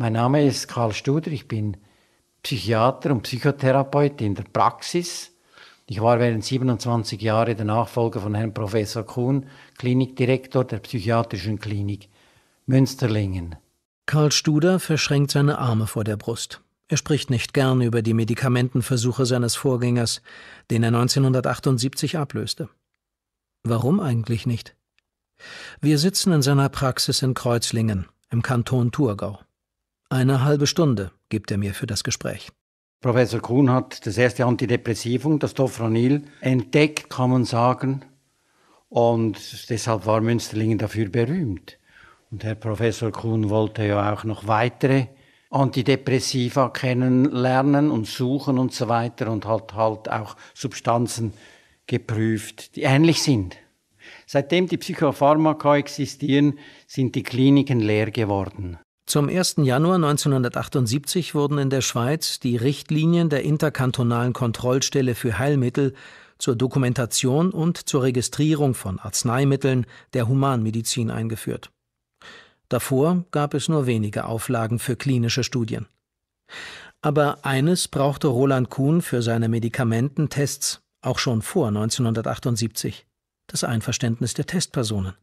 Mein Name ist Karl Studer, ich bin Psychiater und Psychotherapeut in der Praxis. Ich war während 27 Jahre der Nachfolger von Herrn Professor Kuhn, Klinikdirektor der Psychiatrischen Klinik Münsterlingen. Karl Studer verschränkt seine Arme vor der Brust. Er spricht nicht gern über die Medikamentenversuche seines Vorgängers, den er 1978 ablöste. Warum eigentlich nicht? Wir sitzen in seiner Praxis in Kreuzlingen im Kanton Thurgau. Eine halbe Stunde gibt er mir für das Gespräch. Professor Kuhn hat das erste Antidepressivum, das Dofranil, entdeckt, kann man sagen. Und deshalb war Münsterlingen dafür berühmt. Und Herr Professor Kuhn wollte ja auch noch weitere Antidepressiva kennenlernen und suchen und so weiter und hat halt auch Substanzen geprüft, die ähnlich sind. Seitdem die Psychopharmaka existieren, sind die Kliniken leer geworden. Zum 1. Januar 1978 wurden in der Schweiz die Richtlinien der interkantonalen Kontrollstelle für Heilmittel zur Dokumentation und zur Registrierung von Arzneimitteln der Humanmedizin eingeführt. Davor gab es nur wenige Auflagen für klinische Studien. Aber eines brauchte Roland Kuhn für seine Medikamententests auch schon vor 1978 das Einverständnis der Testpersonen.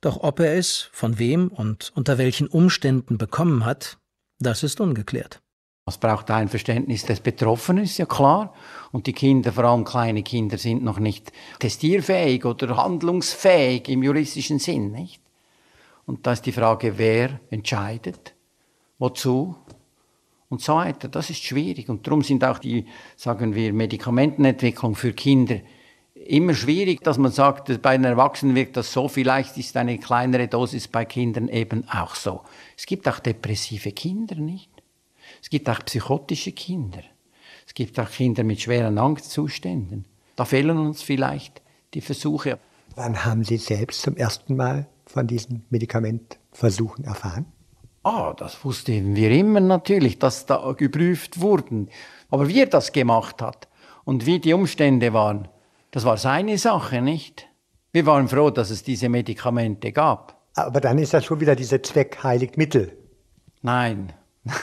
Doch ob er es, von wem und unter welchen Umständen bekommen hat, das ist ungeklärt. Es braucht ein Verständnis des Betroffenen, ist ja klar. Und die Kinder, vor allem kleine Kinder, sind noch nicht testierfähig oder handlungsfähig im juristischen Sinn, nicht? Und da ist die Frage, wer entscheidet, wozu und so weiter. Das ist schwierig. Und darum sind auch die, sagen wir, Medikamentenentwicklung für Kinder immer schwierig, dass man sagt, bei einem Erwachsenen wirkt das so, vielleicht ist eine kleinere Dosis bei Kindern eben auch so. Es gibt auch depressive Kinder, nicht? Es gibt auch psychotische Kinder. Es gibt auch Kinder mit schweren Angstzuständen. Da fehlen uns vielleicht die Versuche. Wann haben Sie selbst zum ersten Mal von diesen Medikamentversuchen erfahren? Ah, das wussten wir immer natürlich, dass da geprüft wurden. Aber wie er das gemacht hat und wie die Umstände waren, das war seine Sache, nicht? Wir waren froh, dass es diese Medikamente gab. Aber dann ist das schon wieder dieser Zweck heiligt Mittel. Nein.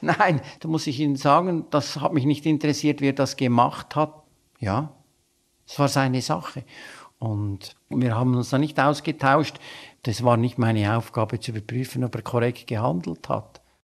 Nein, da muss ich Ihnen sagen, das hat mich nicht interessiert, wer das gemacht hat. Ja, es war seine Sache. Und wir haben uns da nicht ausgetauscht. Das war nicht meine Aufgabe zu überprüfen, ob er korrekt gehandelt hat.